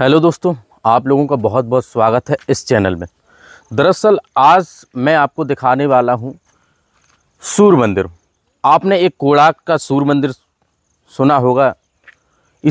Hello दोस्तों आप लोगों का बहुत बहुत स्वागत है इस चैनल में दरअसल आज मैं आपको दिखाने वाला हूँ सूर्य मंदिर आपने एक कोड़ाक का सूर्य मंदिर सुना होगा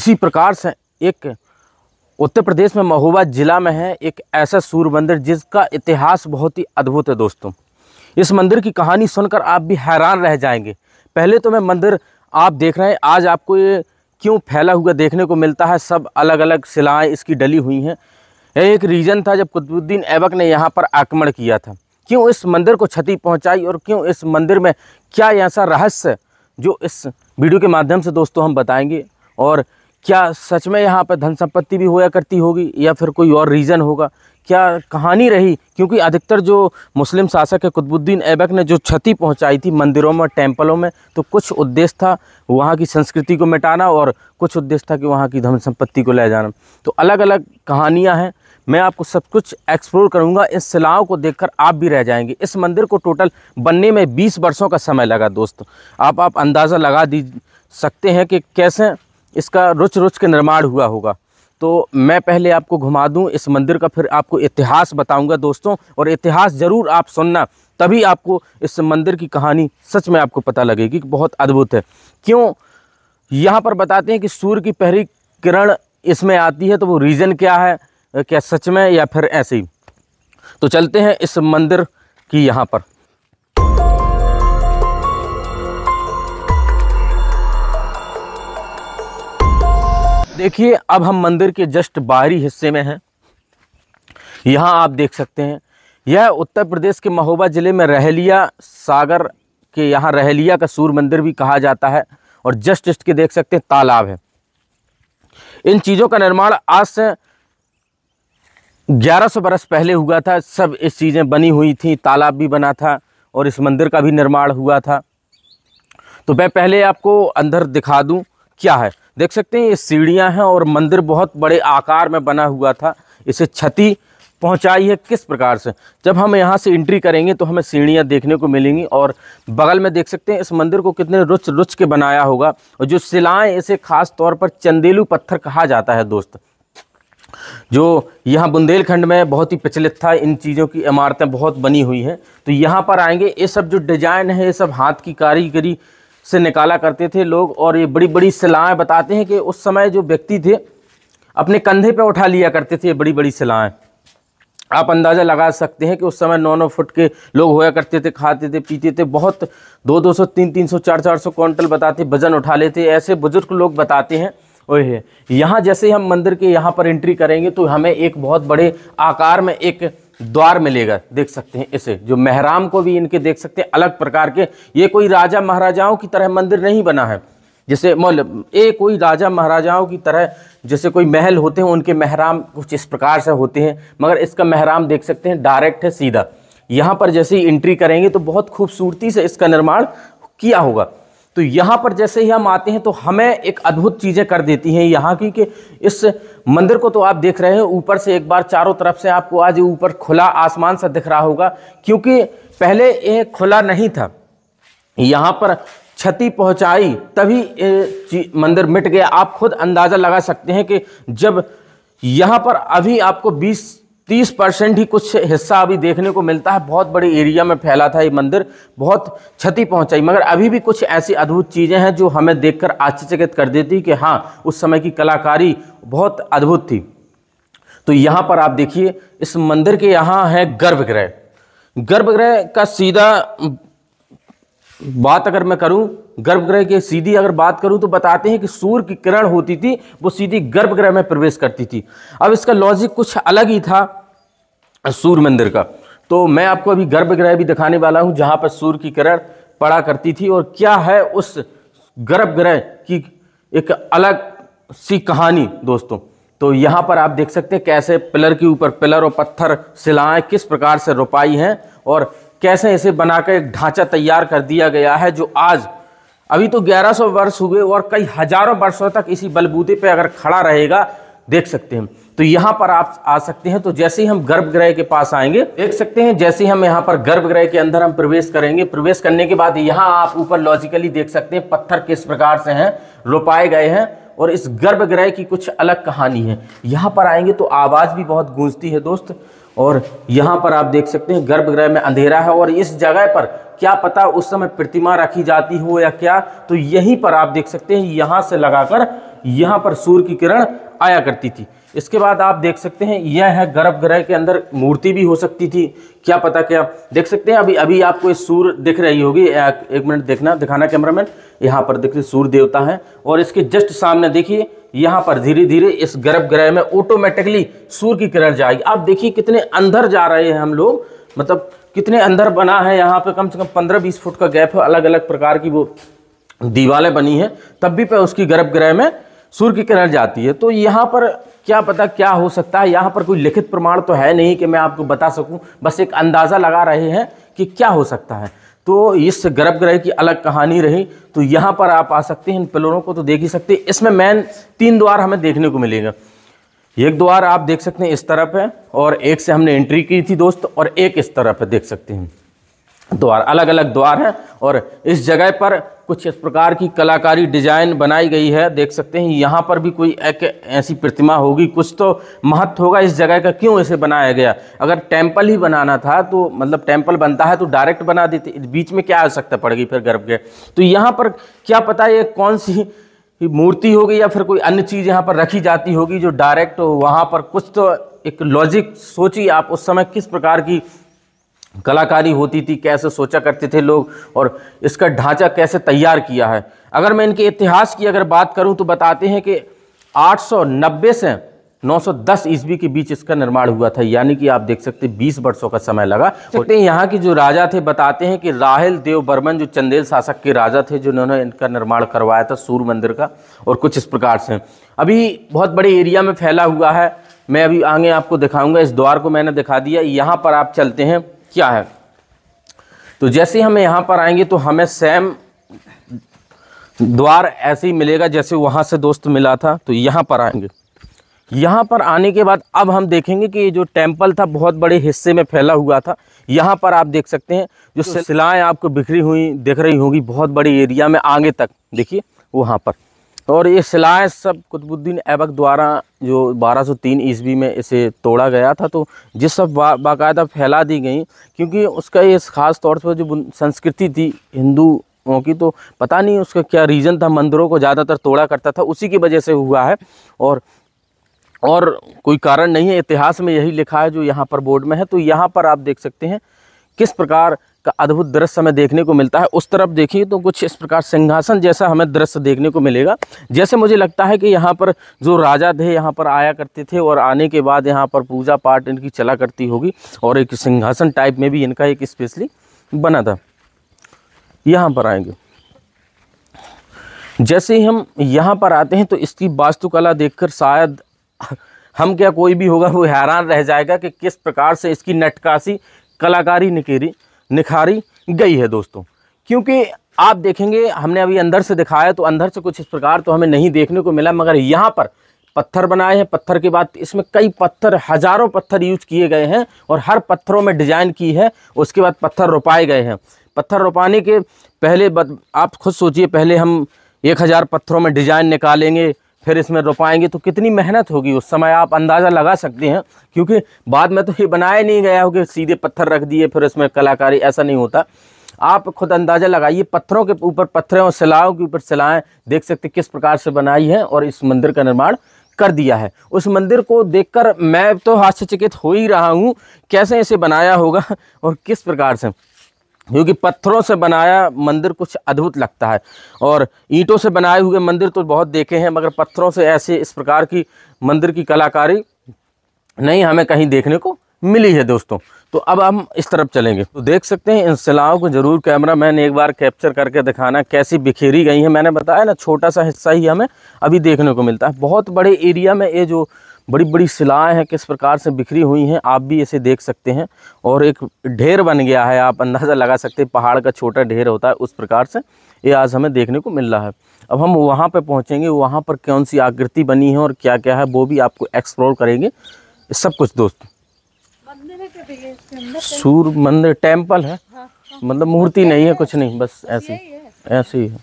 इसी प्रकार से एक उत्तर प्रदेश में महोबा ज़िला में है एक ऐसा सूर्य मंदिर जिसका इतिहास बहुत ही अद्भुत है दोस्तों इस मंदिर की कहानी सुनकर आप भी हैरान रह जाएंगे पहले तो मैं मंदिर आप देख रहे हैं आज आपको ये क्यों फैला हुआ देखने को मिलता है सब अलग अलग शिलाएँ इसकी डली हुई हैं एक रीज़न था जब कुतुबुद्दीन ऐबक ने यहाँ पर आक्रमण किया था क्यों इस मंदिर को क्षति पहुँचाई और क्यों इस मंदिर में क्या ऐसा रहस्य जो इस वीडियो के माध्यम से दोस्तों हम बताएंगे और क्या सच में यहाँ पर धन संपत्ति भी होया करती होगी या फिर कोई और रीज़न होगा क्या कहानी रही क्योंकि अधिकतर जो मुस्लिम शासक है कुतुबुद्दीन ऐबक ने जो क्षति पहुंचाई थी मंदिरों में टेम्पलों में तो कुछ उद्देश्य था वहाँ की संस्कृति को मिटाना और कुछ उद्देश्य था कि वहाँ की धन संपत्ति को ले जाना तो अलग अलग कहानियाँ हैं मैं आपको सब कुछ एक्सप्लोर करूँगा इस शिलाओं को देखकर आप भी रह जाएंगे इस मंदिर को टोटल बनने में बीस वर्षों का समय लगा दोस्तों आप आप अंदाज़ा लगा दी सकते हैं कि कैसे इसका रुच रुच के निर्माण हुआ होगा तो मैं पहले आपको घुमा दूं इस मंदिर का फिर आपको इतिहास बताऊंगा दोस्तों और इतिहास ज़रूर आप सुनना तभी आपको इस मंदिर की कहानी सच में आपको पता लगेगी कि बहुत अद्भुत है क्यों यहाँ पर बताते हैं कि सूर्य की पहली किरण इसमें आती है तो वो रीज़न क्या है क्या सच में या फिर ऐसे ही तो चलते हैं इस मंदिर की यहाँ पर देखिए अब हम मंदिर के जस्ट बाहरी हिस्से में हैं यहाँ आप देख सकते हैं यह उत्तर प्रदेश के महोबा ज़िले में रहलिया सागर के यहाँ रहलिया का सूर्य मंदिर भी कहा जाता है और जस्ट के देख सकते हैं तालाब है इन चीज़ों का निर्माण आज से 1100 बरस पहले हुआ था सब इस चीज़ें बनी हुई थी तालाब भी बना था और इस मंदिर का भी निर्माण हुआ था तो मैं पहले आपको अंदर दिखा दूँ क्या है देख सकते हैं ये सीढ़ियां हैं और मंदिर बहुत बड़े आकार में बना हुआ था इसे क्षति पहुंचाई है किस प्रकार से जब हम यहाँ से एंट्री करेंगे तो हमें सीढ़ियाँ देखने को मिलेंगी और बगल में देख सकते हैं इस मंदिर को कितने रुच रुच के बनाया होगा और जो शिलाएँ इसे खास तौर पर चंदेलू पत्थर कहा जाता है दोस्त जो यहाँ बुंदेलखंड में बहुत ही प्रचलित था इन चीज़ों की इमारतें बहुत बनी हुई हैं तो यहाँ पर आएंगे ये सब जो डिज़ाइन है ये सब हाथ की कारीगरी से निकाला करते थे लोग और ये बड़ी बड़ी सलाहें बताते हैं कि उस समय जो व्यक्ति थे अपने कंधे पर उठा लिया करते थे बड़ी बड़ी सलाहें आप अंदाज़ा लगा सकते हैं कि उस समय नौ नौ फुट के लोग होया करते थे खाते थे पीते थे बहुत दो दो सौ तीन तीन सौ चार चार सौ क्वांटल बताते वजन उठा लेते ऐसे बुजुर्ग लोग बताते हैं ओहे यहाँ जैसे हम मंदिर के यहाँ पर एंट्री करेंगे तो हमें एक बहुत बड़े आकार में एक द्वार मिलेगा देख सकते हैं इसे जो मेहराम को भी इनके देख सकते हैं अलग प्रकार के ये कोई राजा महाराजाओं की तरह मंदिर नहीं बना है जैसे मौल ये कोई राजा महाराजाओं की तरह जैसे कोई महल होते हैं उनके महराम कुछ इस प्रकार से होते हैं मगर इसका महराम देख सकते हैं डायरेक्ट है सीधा यहाँ पर जैसे ही एंट्री करेंगे तो बहुत खूबसूरती से इसका निर्माण किया होगा तो यहाँ पर जैसे ही हम आते हैं तो हमें एक अद्भुत चीज़ें कर देती हैं यहाँ की कि इस मंदिर को तो आप देख रहे हैं ऊपर से एक बार चारों तरफ से आपको आज ऊपर खुला आसमान सा दिख रहा होगा क्योंकि पहले यह खुला नहीं था यहाँ पर क्षति पहुँचाई तभी मंदिर मिट गया आप खुद अंदाज़ा लगा सकते हैं कि जब यहाँ पर अभी आपको बीस तीस परसेंट ही कुछ हिस्सा अभी देखने को मिलता है बहुत बड़े एरिया में फैला था ये मंदिर बहुत क्षति पहुंचाई मगर अभी भी कुछ ऐसी अद्भुत चीज़ें हैं जो हमें देखकर आश्चर्यचकित कर देती कि हाँ उस समय की कलाकारी बहुत अद्भुत थी तो यहाँ पर आप देखिए इस मंदिर के यहाँ है गर्भगृह गर्भगृह का सीधा बात अगर मैं करूं गर्भगृह की सीधी अगर बात करूं तो बताते हैं कि सूर्य की किरण होती थी वो सीधी गर्भगृह में प्रवेश करती थी अब इसका लॉजिक कुछ अलग ही था सूर्य मंदिर का तो मैं आपको अभी गर्भगृह भी दिखाने वाला हूँ जहाँ पर सूर्य की किरण पड़ा करती थी और क्या है उस गर्भगृह की एक अलग सी कहानी दोस्तों तो यहाँ पर आप देख सकते हैं कैसे पिलर के ऊपर पिलर और पत्थर शिलाएँ किस प्रकार से रोपाई हैं और कैसे इसे बनाकर एक ढांचा तैयार कर दिया गया है जो आज अभी तो 1100 वर्ष हुए और कई हजारों वर्षों तक इसी बलबूते पे अगर खड़ा रहेगा देख सकते हैं तो यहाँ पर आप आ सकते हैं तो जैसे ही हम गर्भगृह के पास आएंगे देख सकते हैं जैसे ही हम यहाँ पर गर्भगृह के अंदर हम प्रवेश करेंगे प्रवेश करने के बाद यहाँ आप ऊपर लॉजिकली देख सकते हैं पत्थर किस प्रकार से हैं रोपाए गए हैं और इस गर्भगृह की कुछ अलग कहानी है यहाँ पर आएंगे तो आवाज़ भी बहुत गूंजती है दोस्त और यहाँ पर आप देख सकते हैं गर्भगृह में अंधेरा है और इस जगह पर क्या पता उस समय प्रतिमा रखी जाती हो या क्या तो यहीं पर आप देख सकते हैं यहाँ से लगाकर यहाँ पर सूर्य की किरण आया करती थी इसके बाद आप देख सकते हैं यह है गर्भगृह के अंदर मूर्ति भी हो सकती थी क्या पता क्या देख सकते हैं अभी अभी आपको सूर्य दिख रही होगी एक मिनट देखना दिखाना कैमरामैन यहाँ पर देखिए सूर्य देवता है और इसके जस्ट सामने देखिए यहाँ पर धीरे धीरे इस गर्भगृह में ऑटोमेटिकली सूर्य की किरण जाएगी आप देखिए कितने अंदर जा रहे हैं हम लोग मतलब कितने अंदर बना है यहाँ पर कम से कम पंद्रह बीस फुट का गैप है अलग अलग प्रकार की वो दीवारें बनी हैं तब भी पे उसकी गर्भगृह में सूर्य की किरण जाती है तो यहाँ पर क्या पता क्या हो सकता है यहाँ पर कोई लिखित प्रमाण तो है नहीं कि मैं आपको बता सकूँ बस एक अंदाज़ा लगा रहे हैं कि क्या हो सकता है तो इस गर्भ ग्रह की अलग कहानी रही तो यहाँ पर आप आ सकते हैं इन पिलरों को तो देख ही सकते हैं इसमें मैन तीन द्वार हमें देखने को मिलेगा एक द्वार आप देख सकते हैं इस तरफ है और एक से हमने एंट्री की थी दोस्त और एक इस तरफ है देख सकते हैं द्वार अलग अलग द्वार हैं और इस जगह पर कुछ इस प्रकार की कलाकारी डिजाइन बनाई गई है देख सकते हैं यहाँ पर भी कोई एक ऐसी प्रतिमा होगी कुछ तो महत्व होगा इस जगह का क्यों इसे बनाया गया अगर टेम्पल ही बनाना था तो मतलब टेम्पल बनता है तो डायरेक्ट बना देते बीच में क्या आवश्यकता पड़ेगी फिर गर्भ के तो यहाँ पर क्या पता ये कौन सी मूर्ति होगी या फिर कोई अन्य चीज़ यहाँ पर रखी जाती होगी जो डायरेक्ट वहाँ पर कुछ तो एक लॉजिक सोची आप उस समय किस प्रकार की कलाकारी होती थी कैसे सोचा करते थे लोग और इसका ढांचा कैसे तैयार किया है अगर मैं इनके इतिहास की अगर बात करूं तो बताते हैं कि 890 से 910 ईस्वी के बीच इसका निर्माण हुआ था यानी कि आप देख सकते हैं बीस वर्षों का समय लगा सकते हैं यहाँ के जो राजा थे बताते हैं कि राहल देव बर्मन जो चंदेल शासक के राजा थे जिन्होंने इनका निर्माण करवाया था सूर्य मंदिर का और कुछ इस प्रकार से अभी बहुत बड़े एरिया में फैला हुआ है मैं अभी आगे आपको दिखाऊंगा इस द्वार को मैंने दिखा दिया यहाँ पर आप चलते हैं क्या है तो जैसे हम यहाँ पर आएंगे तो हमें सेम द्वार ऐसे ही मिलेगा जैसे वहाँ से दोस्त मिला था तो यहाँ पर आएंगे यहाँ पर आने के बाद अब हम देखेंगे कि ये जो टेम्पल था बहुत बड़े हिस्से में फैला हुआ था यहाँ पर आप देख सकते हैं जो तो सिलाएँ आपको बिखरी हुई दिख रही होंगी बहुत बड़े एरिया में आगे तक देखिए वहाँ पर और ये सिलाएँ सब कुतुबुद्दीन ऐबक द्वारा जो 1203 ईस्वी में इसे तोड़ा गया था तो जिस सब बाकायदा फैला दी गई क्योंकि उसका ये ख़ास तौर पर जो संस्कृति थी हिंदू की तो पता नहीं उसका क्या रीज़न था मंदिरों को ज़्यादातर तोड़ा करता था उसी की वजह से हुआ है और और कोई कारण नहीं है इतिहास में यही लिखा है जो यहाँ पर बोर्ड में है तो यहाँ पर आप देख सकते हैं किस प्रकार का अद्भुत दृश्य हमें देखने को मिलता है उस तरफ देखिए तो कुछ इस प्रकार सिंहासन जैसा हमें दृश्य देखने को मिलेगा जैसे मुझे लगता है कि यहाँ पर जो राजा थे यहाँ पर आया करते थे और आने के बाद यहाँ पर पूजा पाठ इनकी चला करती होगी और एक सिंहासन टाइप में भी इनका एक स्पेशली बना था यहाँ पर आएंगे जैसे ही हम यहाँ पर आते हैं तो इसकी वास्तुकला देखकर शायद हम क्या कोई भी होगा वो हैरान रह जाएगा कि किस प्रकार से इसकी नटकाशी कलाकारी निकेरी निखारी गई है दोस्तों क्योंकि आप देखेंगे हमने अभी अंदर से दिखाया तो अंदर से कुछ इस प्रकार तो हमें नहीं देखने को मिला मगर यहाँ पर पत्थर बनाए हैं पत्थर के बाद इसमें कई पत्थर हजारों पत्थर यूज किए गए हैं और हर पत्थरों में डिजाइन की है उसके बाद पत्थर रोपाए गए हैं पत्थर रोपाने के पहले आप खुद सोचिए पहले हम एक हज़ार पत्थरों में डिजाइन निकालेंगे फिर इसमें रोपाएंगे तो कितनी मेहनत होगी उस समय आप अंदाज़ा लगा सकते हैं क्योंकि बाद में तो ये बनाया नहीं गया हो कि सीधे पत्थर रख दिए फिर इसमें कलाकारी ऐसा नहीं होता आप खुद अंदाज़ा लगाइए पत्थरों के ऊपर पत्थरें और सिलाओं के ऊपर सिलाएँ देख सकते किस प्रकार से बनाई है और इस मंदिर का निर्माण कर दिया है उस मंदिर को देखकर मैं तो हास्यचकित हो ही रहा हूँ कैसे इसे बनाया होगा और किस प्रकार से क्योंकि पत्थरों से बनाया मंदिर कुछ अद्भुत लगता है और ईंटों से बनाए हुए मंदिर तो बहुत देखे हैं मगर पत्थरों से ऐसे इस प्रकार की मंदिर की कलाकारी नहीं हमें कहीं देखने को मिली है दोस्तों तो अब हम इस तरफ चलेंगे तो देख सकते हैं इन शिलाओं को ज़रूर कैमरा मैन एक बार कैप्चर करके दिखाना कैसी बिखेरी गई है मैंने बताया ना छोटा सा हिस्सा ही हमें अभी देखने को मिलता है बहुत बड़े एरिया में ये जो बड़ी बड़ी शिलाएँ हैं किस प्रकार से बिखरी हुई हैं आप भी इसे देख सकते हैं और एक ढेर बन गया है आप अंदाज़ा लगा सकते हैं पहाड़ का छोटा ढेर होता है उस प्रकार से ये आज हमें देखने को मिल रहा है अब हम वहाँ पर पहुँचेंगे वहाँ पर कौन सी आकृति बनी है और क्या क्या है वो भी आपको एक्सप्लोर करेंगे सब कुछ दोस्त सूर्य मंदिर टेम्पल है हाँ, हाँ। मतलब मूर्ति नहीं है कुछ नहीं बस ऐसी ही है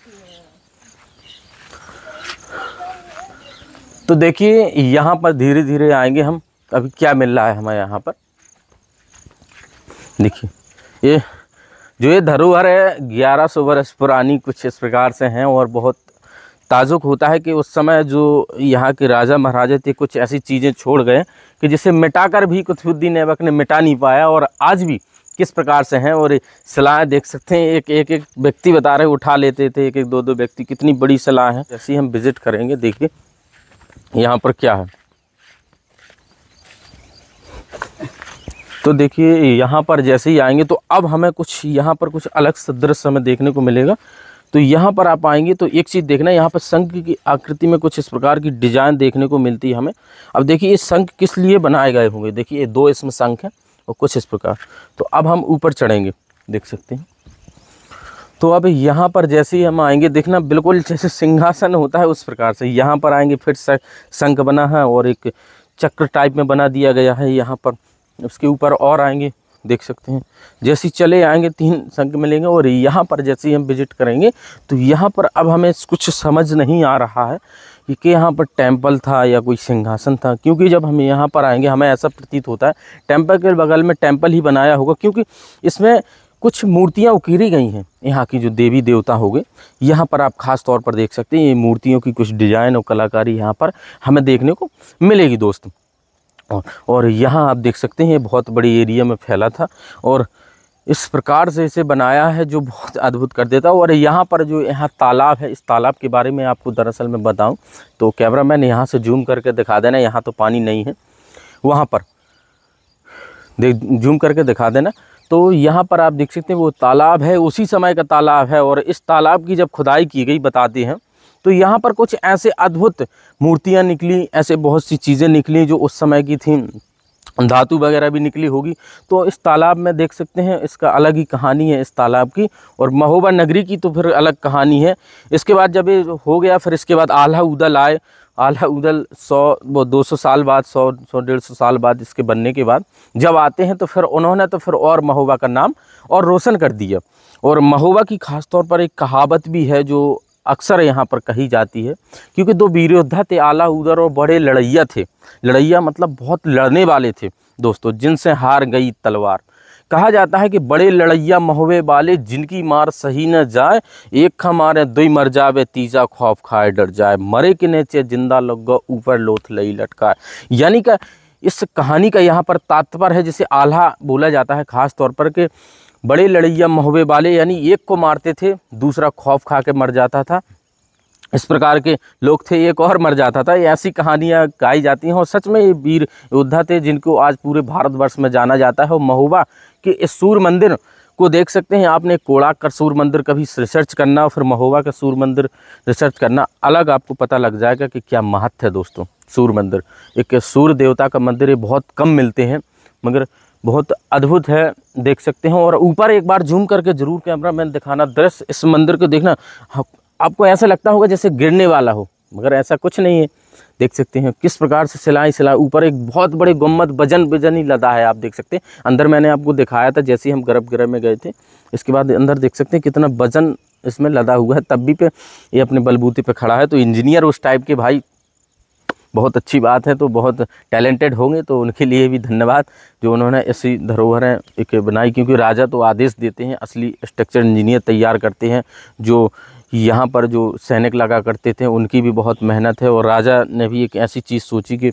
तो देखिए यहाँ पर धीरे धीरे आएंगे हम अभी क्या मिल रहा है हमें यहाँ पर देखिए ये जो ये धरोहर है ग्यारह सौ वर्ष पुरानी कुछ इस प्रकार से हैं और बहुत ताजुक होता है कि उस समय जो यहाँ के राजा महाराजा थे कुछ ऐसी चीज़ें छोड़ गए कि जिसे मिटाकर भी कुतुबुद्दीन ऐबक ने मिटा नहीं पाया और आज भी किस प्रकार से हैं और सलाहें देख सकते हैं एक एक एक व्यक्ति बता रहे उठा लेते थे एक एक दो दो व्यक्ति कितनी बड़ी सलाह है जैसी हम विज़िट करेंगे देखिए यहाँ पर क्या है तो देखिए यहाँ पर जैसे ही आएंगे तो अब हमें कुछ यहाँ पर कुछ अलग सदृश दृश्य हमें देखने को मिलेगा तो यहाँ पर आप आएंगे तो एक चीज़ देखना यहाँ पर संघ की आकृति में कुछ इस प्रकार की डिजाइन देखने को मिलती है हमें अब देखिए ये शंख किस लिए बनाए गए होंगे देखिए ये दो इसमें संघ हैं और कुछ इस प्रकार तो अब हम ऊपर चढ़ेंगे देख सकते हैं तो अब यहाँ पर जैसे ही हम आएंगे देखना बिल्कुल जैसे सिंहासन होता है उस प्रकार से यहाँ पर आएंगे फिर शंख बना है और एक चक्र टाइप में बना दिया गया है यहाँ पर उसके ऊपर और आएंगे देख सकते हैं जैसे चले आएंगे तीन संख मिलेंगे और यहाँ पर जैसे ही हम विजिट करेंगे तो यहाँ पर अब हमें कुछ समझ नहीं आ रहा है कि, यहाँ पर टेम्पल था या कोई सिंहासन था क्योंकि जब हम यहाँ पर आएंगे हमें ऐसा प्रतीत होता है टेम्पल के बगल में टेम्पल ही बनाया होगा क्योंकि इसमें कुछ मूर्तियाँ उकेरी गई हैं यहाँ की जो देवी देवता हो गए यहाँ पर आप खास तौर पर देख सकते हैं ये मूर्तियों की कुछ डिजाइन और कलाकारी यहाँ पर हमें देखने को मिलेगी दोस्त और, और यहाँ आप देख सकते हैं बहुत बड़ी एरिया में फैला था और इस प्रकार से इसे बनाया है जो बहुत अद्भुत कर देता और यहाँ पर जो यहाँ तालाब है इस तालाब के बारे में आपको दरअसल मैं बताऊँ तो कैमरा मैन यहाँ से जूम करके दिखा देना यहाँ तो पानी नहीं है वहाँ पर देख जूम करके दिखा देना तो यहाँ पर आप देख सकते हैं वो तालाब है उसी समय का तालाब है और इस तालाब की जब खुदाई की गई बताते हैं तो यहाँ पर कुछ ऐसे अद्भुत मूर्तियाँ निकली ऐसे बहुत सी चीज़ें निकली जो उस समय की थी धातु वगैरह भी निकली होगी तो इस तालाब में देख सकते हैं इसका अलग ही कहानी है इस तालाब की और महोबा नगरी की तो फिर अलग कहानी है इसके बाद जब ये हो गया फिर इसके बाद आल्हा उदल आए आला उदल सौ वो दो सौ साल बाद सौ सौ डेढ़ सौ साल बाद इसके बनने के बाद जब आते हैं तो फिर उन्होंने तो फिर और महोबा का नाम और रोशन कर दिया और महोबा की ख़ास तौर पर एक कहावत भी है जो अक्सर यहाँ पर कही जाती है क्योंकि दो वीर योद्धा थे आला उदर और बड़े लड़ैया थे लड़ैया मतलब बहुत लड़ने वाले थे दोस्तों जिनसे हार गई तलवार कहा जाता है कि बड़े लड़ैया महवे वाले जिनकी मार सही न जाए एक खा मारे दुई मर जावे तीजा खौफ खाए डर जाए मरे के नीचे जिंदा लग गो ऊपर लोथ लई लटकाए यानी कि इस कहानी का यहाँ पर तात्पर्य है जिसे आल्हा बोला जाता है खास तौर पर कि बड़े लड़ैया महवे वाले यानी एक को मारते थे दूसरा खौफ खा के मर जाता था इस प्रकार के लोग थे एक और मर जाता था ऐसी कहानियाँ गाई जाती हैं और सच में ये वीर योद्धा थे जिनको आज पूरे भारतवर्ष में जाना जाता है और महुबा के इस सूर्य मंदिर को देख सकते हैं आपने कोड़ाक का सूर्य मंदिर कभी रिसर्च करना फिर महोबा का सूर्य मंदिर रिसर्च करना अलग आपको पता लग जाएगा कि क्या महत्व है दोस्तों सूर्य मंदिर एक सूर्य देवता का मंदिर ये बहुत कम मिलते हैं मगर बहुत अद्भुत है देख सकते हैं और ऊपर एक बार जूम करके ज़रूर कैमरा मैन दिखाना दृश्य इस मंदिर को देखना हाँ, आपको ऐसा लगता होगा जैसे गिरने वाला हो मगर ऐसा कुछ नहीं है देख सकते हैं किस प्रकार से सिलाई सिलाई ऊपर एक बहुत बड़े गुम्मत वजन वजन ही लदा है आप देख सकते हैं अंदर मैंने आपको दिखाया था जैसे ही हम गर्भ गृह में गए थे इसके बाद अंदर देख सकते हैं कितना वजन इसमें लदा हुआ है तब भी पे ये अपने बलबूते पे खड़ा है तो इंजीनियर उस टाइप के भाई बहुत अच्छी बात है तो बहुत टैलेंटेड होंगे तो उनके लिए भी धन्यवाद जो उन्होंने ऐसी धरोहरें एक बनाई क्योंकि राजा तो आदेश देते हैं असली स्ट्रक्चर इंजीनियर तैयार करते हैं जो यहाँ पर जो सैनिक लगा करते थे उनकी भी बहुत मेहनत है और राजा ने भी एक ऐसी चीज़ सोची कि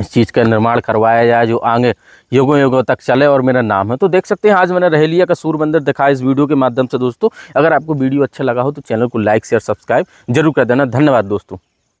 इस चीज़ का निर्माण करवाया जाए जो आगे युगों युगों तक चले और मेरा नाम है तो देख सकते हैं आज मैंने रहेलिया का सूर मंदिर दिखा इस वीडियो के माध्यम से दोस्तों अगर आपको वीडियो अच्छा लगा हो तो चैनल को लाइक शेयर सब्सक्राइब जरूर कर देना धन्यवाद दोस्तों